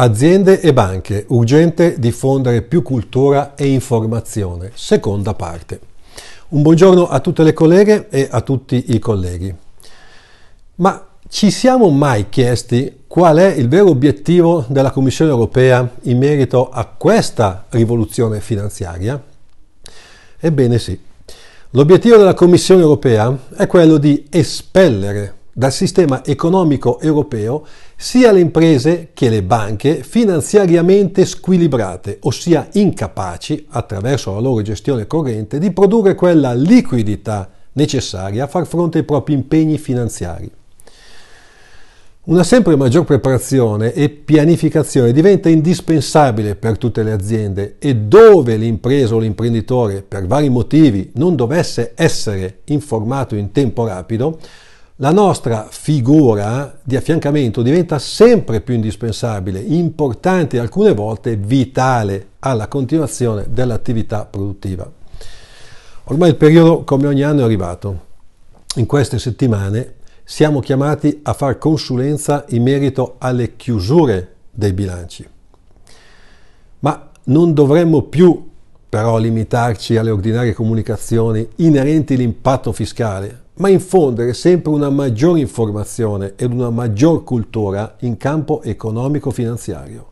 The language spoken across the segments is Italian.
Aziende e banche, urgente diffondere più cultura e informazione. Seconda parte. Un buongiorno a tutte le colleghe e a tutti i colleghi. Ma ci siamo mai chiesti qual è il vero obiettivo della Commissione europea in merito a questa rivoluzione finanziaria? Ebbene sì. L'obiettivo della Commissione europea è quello di espellere dal sistema economico europeo sia le imprese che le banche finanziariamente squilibrate, ossia incapaci, attraverso la loro gestione corrente, di produrre quella liquidità necessaria a far fronte ai propri impegni finanziari. Una sempre maggior preparazione e pianificazione diventa indispensabile per tutte le aziende e dove l'impresa o l'imprenditore per vari motivi non dovesse essere informato in tempo rapido, la nostra figura di affiancamento diventa sempre più indispensabile, importante e alcune volte vitale alla continuazione dell'attività produttiva. Ormai il periodo, come ogni anno, è arrivato. In queste settimane siamo chiamati a far consulenza in merito alle chiusure dei bilanci. Ma non dovremmo più però limitarci alle ordinarie comunicazioni inerenti all'impatto fiscale, ma infondere sempre una maggiore informazione ed una maggior cultura in campo economico-finanziario.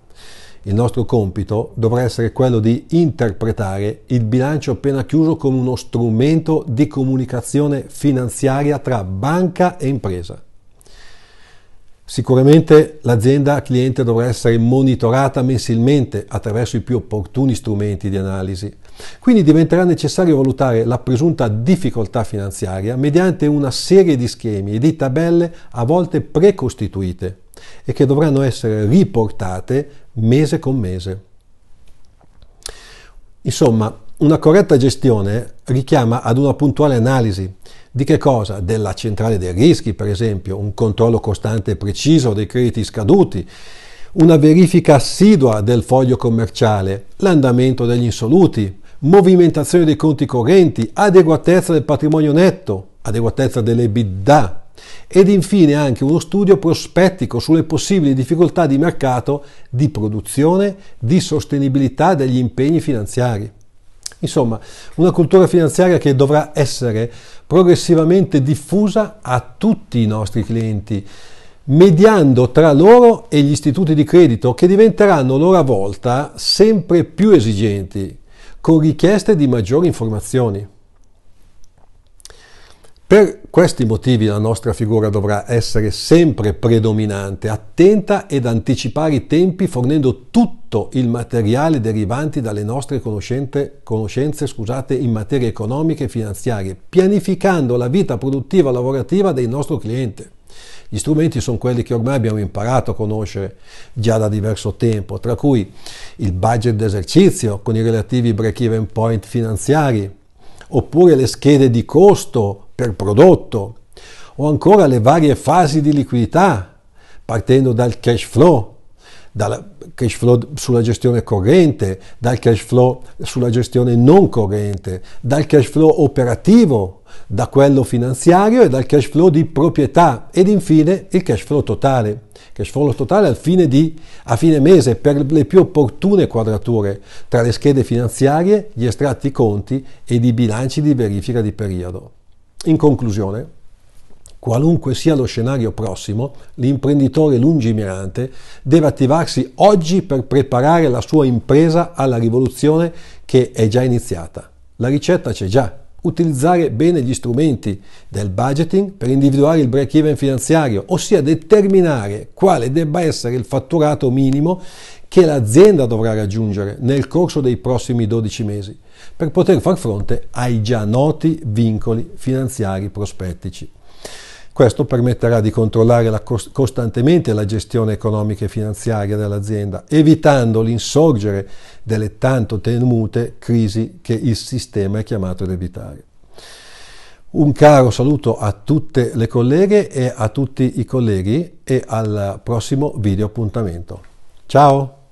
Il nostro compito dovrà essere quello di interpretare il bilancio appena chiuso come uno strumento di comunicazione finanziaria tra banca e impresa Sicuramente l'azienda cliente dovrà essere monitorata mensilmente attraverso i più opportuni strumenti di analisi. Quindi diventerà necessario valutare la presunta difficoltà finanziaria mediante una serie di schemi e di tabelle a volte precostituite e che dovranno essere riportate mese con mese. Insomma, una corretta gestione richiama ad una puntuale analisi di che cosa? Della centrale dei rischi, per esempio, un controllo costante e preciso dei crediti scaduti, una verifica assidua del foglio commerciale, l'andamento degli insoluti, movimentazione dei conti correnti, adeguatezza del patrimonio netto, adeguatezza delle bidda ed infine anche uno studio prospettico sulle possibili difficoltà di mercato di produzione, di sostenibilità degli impegni finanziari. Insomma, una cultura finanziaria che dovrà essere progressivamente diffusa a tutti i nostri clienti, mediando tra loro e gli istituti di credito che diventeranno a loro volta sempre più esigenti, con richieste di maggiori informazioni. Per questi motivi la nostra figura dovrà essere sempre predominante, attenta ed anticipare i tempi fornendo tutto il materiale derivante dalle nostre conoscenze scusate, in materie economiche e finanziarie, pianificando la vita produttiva e lavorativa del nostro cliente. Gli strumenti sono quelli che ormai abbiamo imparato a conoscere già da diverso tempo, tra cui il budget d'esercizio con i relativi break-even point finanziari, oppure le schede di costo per prodotto, o ancora le varie fasi di liquidità, partendo dal cash flow, dal cash flow sulla gestione corrente, dal cash flow sulla gestione non corrente, dal cash flow operativo, da quello finanziario e dal cash flow di proprietà ed infine il cash flow totale. Cash flow totale al fine di, a fine mese per le più opportune quadrature tra le schede finanziarie, gli estratti conti ed i bilanci di verifica di periodo. In conclusione, qualunque sia lo scenario prossimo, l'imprenditore lungimirante deve attivarsi oggi per preparare la sua impresa alla rivoluzione che è già iniziata. La ricetta c'è già, utilizzare bene gli strumenti del budgeting per individuare il break-even finanziario, ossia determinare quale debba essere il fatturato minimo che l'azienda dovrà raggiungere nel corso dei prossimi 12 mesi per poter far fronte ai già noti vincoli finanziari prospettici. Questo permetterà di controllare la cost- costantemente la gestione economica e finanziaria dell'azienda, evitando l'insorgere delle tanto temute crisi che il sistema è chiamato ad evitare. Un caro saluto a tutte le colleghe e a tutti i colleghi e al prossimo video appuntamento. Ciao!